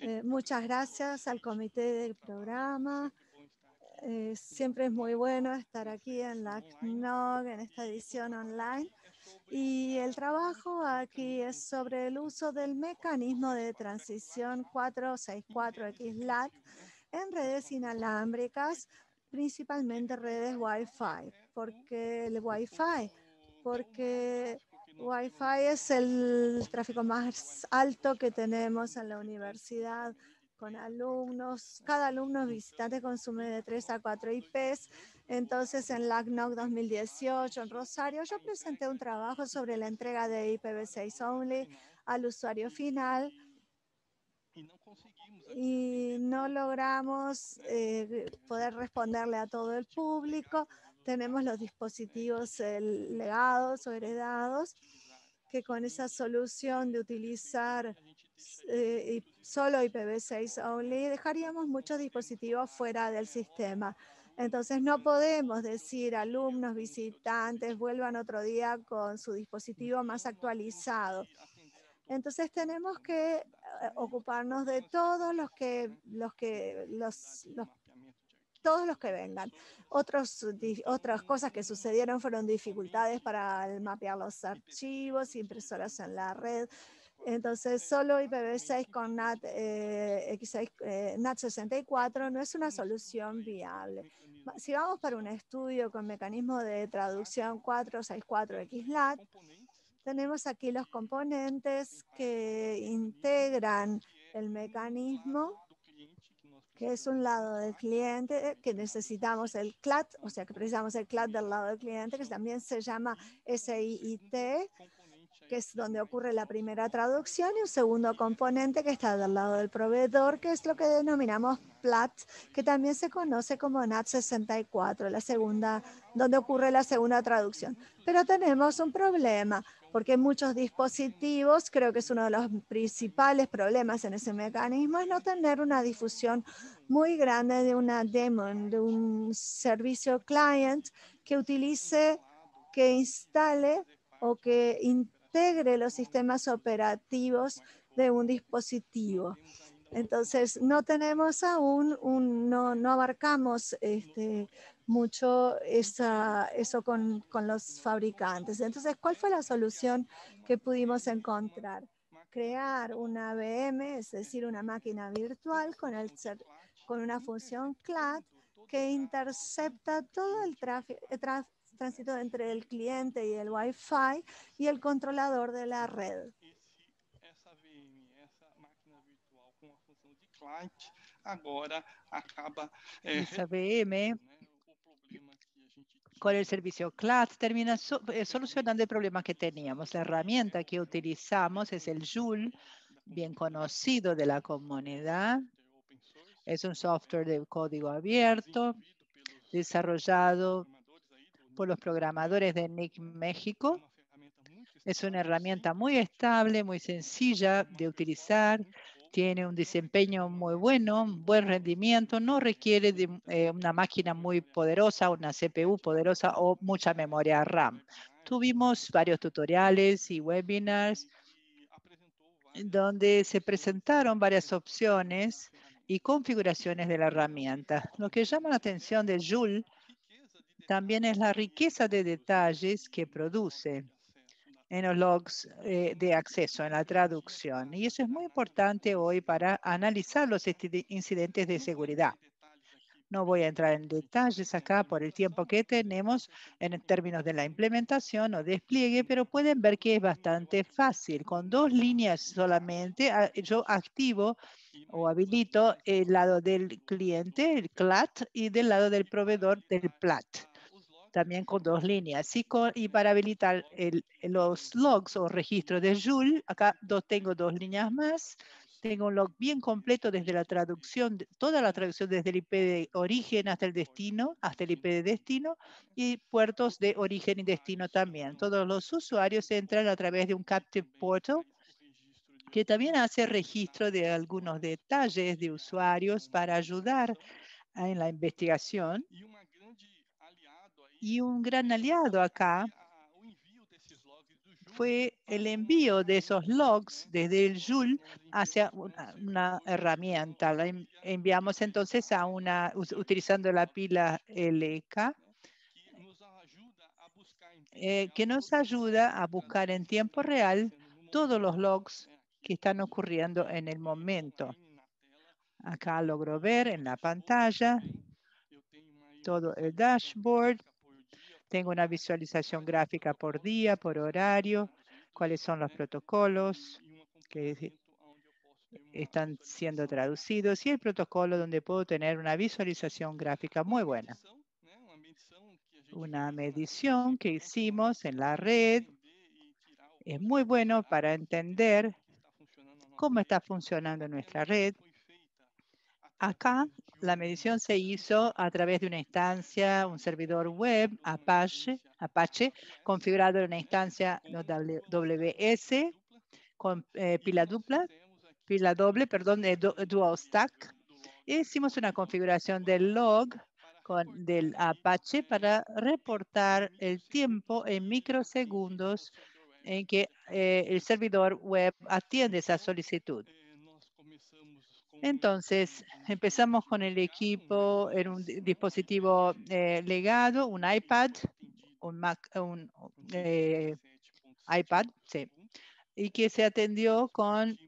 Eh, muchas gracias al comité del programa. Eh, siempre es muy bueno estar aquí en la CNOG, en esta edición online. Y el trabajo aquí es sobre el uso del mecanismo de transición 464XLAT en redes inalámbricas, principalmente redes Wi-Fi. porque el Wi-Fi? Porque Wi-Fi es el tráfico más alto que tenemos en la universidad con alumnos. Cada alumno visitante consume de 3 a 4 IPs. Entonces, en LACNOC 2018, en Rosario, yo presenté un trabajo sobre la entrega de IPv6 only al usuario final y no logramos eh, poder responderle a todo el público, tenemos los dispositivos legados o heredados, que con esa solución de utilizar eh, solo IPv6 only, dejaríamos muchos dispositivos fuera del sistema. Entonces no podemos decir alumnos, visitantes, vuelvan otro día con su dispositivo más actualizado. Entonces tenemos que eh, ocuparnos de todos los que los que los, los todos los que vengan. Otros, otras cosas que sucedieron fueron dificultades para mapear los archivos, impresoras en la red. Entonces, solo IPv6 con NAT, eh, eh, NAT 64 no es una solución viable. Si vamos para un estudio con mecanismo de traducción 464XLAT, tenemos aquí los componentes que integran el mecanismo que es un lado del cliente eh, que necesitamos el CLAT, o sea que precisamos el CLAT del lado del cliente, que también se llama SIIT, que es donde ocurre la primera traducción, y un segundo componente que está del lado del proveedor, que es lo que denominamos PLAT, que también se conoce como NAT64, la segunda, donde ocurre la segunda traducción. Pero tenemos un problema porque muchos dispositivos, creo que es uno de los principales problemas en ese mecanismo, es no tener una difusión muy grande de una demo, de un servicio client que utilice, que instale o que integre los sistemas operativos de un dispositivo. Entonces, no tenemos aún, un, no, no abarcamos este, mucho eso con, los fabricantes. Entonces, ¿cuál fue la solución que pudimos encontrar? Crear una VM, es decir, una máquina virtual con, el, con una función CLAT que intercepta todo el tráfico, tránsito entre el cliente y el Wi-Fi y el controlador de la red. Esa VM con el servicio CLAT termina eh, solucionando el problema que teníamos. La herramienta que utilizamos es el Joule, bien conocido de la comunidad. Es un software de código abierto desarrollado por los programadores de NIC México. Es una herramienta muy estable, muy sencilla de utilizar tiene un desempeño muy bueno, buen rendimiento, no requiere de eh, una máquina muy poderosa, una CPU poderosa o mucha memoria RAM. Tuvimos varios tutoriales y webinars donde se presentaron varias opciones y configuraciones de la herramienta. Lo que llama la atención de Joule también es la riqueza de detalles que produce en los logs eh, de acceso, en la traducción. Y eso es muy importante hoy para analizar los incidentes de seguridad. No voy a entrar en detalles acá por el tiempo que tenemos en términos de la implementación o despliegue, pero pueden ver que es bastante fácil. Con dos líneas solamente, yo activo o habilito el lado del cliente, el CLAT, y del lado del proveedor del PLAT también con dos líneas. Y, para habilitar los logs o registros de Joule, acá dos tengo dos líneas más. Tengo un log bien completo desde la traducción, toda la traducción desde el IP de origen hasta el destino, hasta el IP de destino y puertos de origen y destino también. Todos los usuarios entran a través de un captive portal que también hace registro de algunos detalles de usuarios para ayudar en la investigación y un gran aliado acá fue el envío de esos logs desde el Joule hacia una, herramienta. enviamos entonces a una, utilizando la pila LK, e eh, que nos ayuda a buscar en tiempo real todos los logs que están ocurriendo en el momento. Acá logro ver en la pantalla todo el dashboard tengo una visualización gráfica por día, por horario, cuáles son los protocolos que están siendo traducidos y el protocolo donde puedo tener una visualización gráfica muy buena. Una medición que hicimos en la red es muy bueno para entender cómo está funcionando nuestra red. Acá la medición se hizo a través de una instancia, un servidor web Apache, Apache configurado en una instancia WS con eh, pila dupla, pila doble, perdón, de dual stack. Hicimos una configuración del log con, del Apache para reportar el tiempo en microsegundos en que eh, el servidor web atiende esa solicitud. Entonces, empezamos con el equipo en un dispositivo eh, legado, un iPad, un, Mac, eh, iPad, sí, y que se atendió con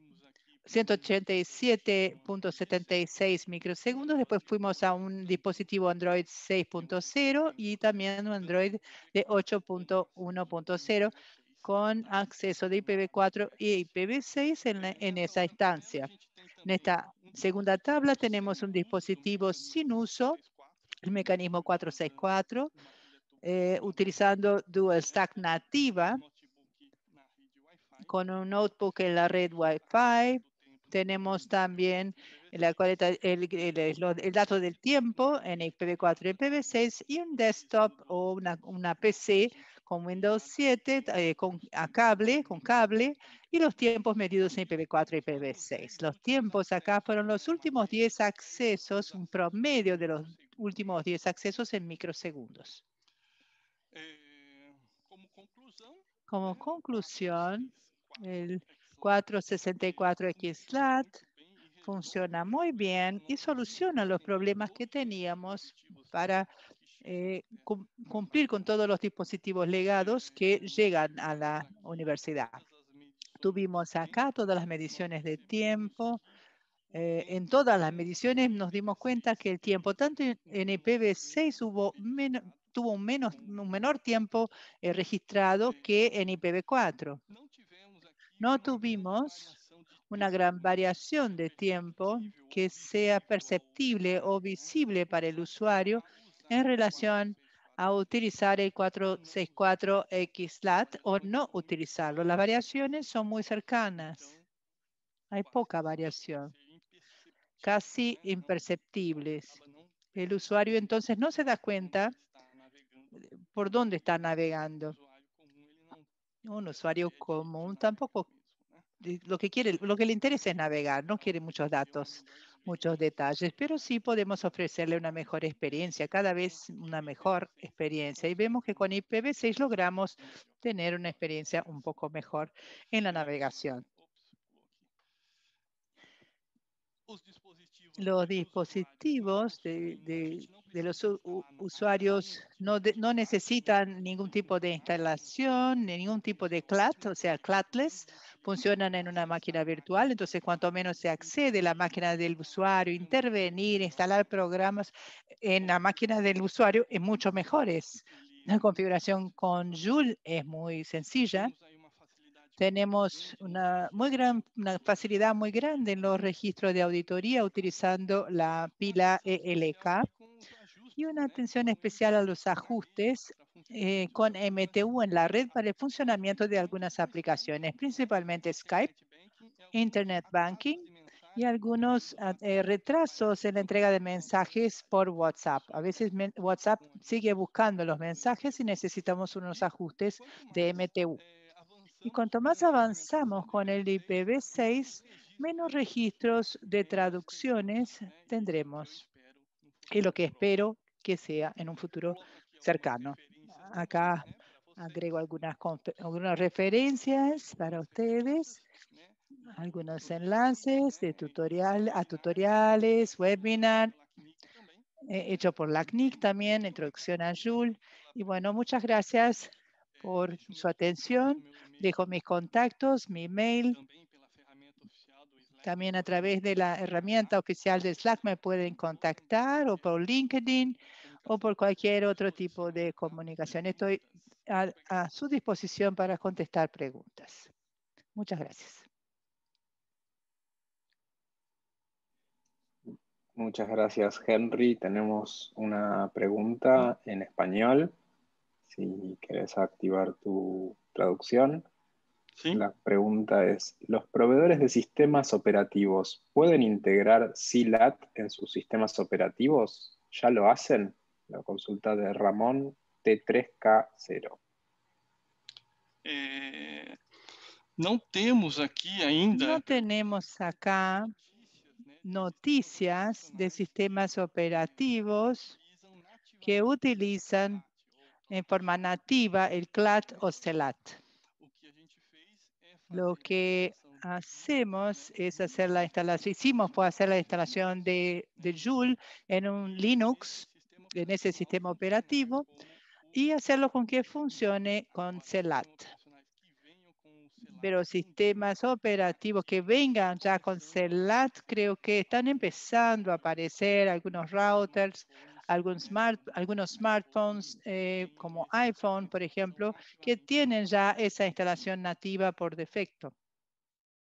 187.76 microsegundos. Después fuimos a un dispositivo Android 6.0 y también un Android de 8.1.0 con acceso de IPv4 y IPv6 en, en esa instancia. En esta segunda tabla tenemos un dispositivo sin uso, el mecanismo 464, eh, utilizando Dual Stack nativa con un notebook en la red Wi-Fi. Tenemos también la el, dato del tiempo en IPv4 y IPv6 y un desktop o una, una PC con Windows 7 eh, con, a cable, con cable y los tiempos medidos en IPv4 y IPv6. Los tiempos acá fueron los últimos 10 accesos, un promedio de los últimos 10 accesos en microsegundos. Eh, como conclusión, como eh, conclusión el 464XLAT funciona muy bien y soluciona los problemas que teníamos para eh, cumplir con todos los dispositivos legados que llegan a la universidad. Tuvimos acá todas las mediciones de tiempo. Eh, en todas las mediciones nos dimos cuenta que el tiempo, tanto en IPv6 e tuvo un, menos, un menor tiempo eh, registrado que en IPv4. E no tuvimos una gran variación de tiempo que sea perceptible o visible para el usuario en relación a utilizar el 464XLAT o no utilizarlo. Las variaciones son muy cercanas. Hay poca variación, casi imperceptibles. El usuario entonces no se da cuenta por dónde está navegando. Un usuario común tampoco lo que quiere, lo que le interesa es navegar, no quiere muchos datos muchos detalles, pero sí podemos ofrecerle una mejor experiencia, cada vez una mejor experiencia. Y vemos que con IPv6 logramos tener una experiencia un poco mejor en la navegación. los dispositivos de, los usuarios no, necesitan ningún tipo de instalación, ningún tipo de CLAT, o sea, CLATless, funcionan en una máquina virtual. Entonces, cuanto menos se accede a la máquina del usuario, intervenir, instalar programas en la máquina del usuario es mucho mejor. La configuración con Joule es muy sencilla tenemos una, muy gran, facilidad muy grande en los registros de auditoría utilizando la pila ELK y una atención especial a los ajustes eh, con MTU en la red para el funcionamiento de algunas aplicaciones, principalmente Skype, Internet Banking y algunos ah, eh, retrasos en la entrega de mensajes por WhatsApp. A veces WhatsApp sigue buscando los mensajes y necesitamos unos ajustes de MTU. Y cuanto más avanzamos con el IPv6, menos registros de traducciones tendremos. Es lo que espero que sea en un futuro cercano. Acá agrego algunas, algunas referencias para ustedes, algunos enlaces de tutorial a tutoriales, webinar, eh, hecho por la CNIC también, introducción a Joule. Y bueno, muchas gracias por su atención. Dejo mis contactos, mi email, También a través de la herramienta oficial de Slack me pueden contactar o por LinkedIn o por cualquier otro tipo de comunicación. Estoy a, a su disposición para contestar preguntas. Muchas gracias. Muchas gracias, Henry. Tenemos una pregunta en español si quieres activar tu traducción. La pregunta es, ¿los proveedores de sistemas operativos pueden integrar CILAT en sus sistemas operativos? ¿Ya lo hacen? La consulta de Ramón T3K0. Eh, no tenemos aquí ainda. No acá noticias de sistemas operativos que utilizan en eh, forma nativa el CLAT o CELAT. Lo que hacemos es e hacer la instalación, hicimos fue hacer la instalación de, de Joule en un Linux, en ese sistema operativo, y hacerlo con que funcione con CELAT. Pero sistemas operativos que vengan ya con CELAT, creo que están empezando a aparecer algunos routers, algunos, algunos smartphones eh, como iPhone, por ejemplo, que tienen ya esa instalación nativa por defecto.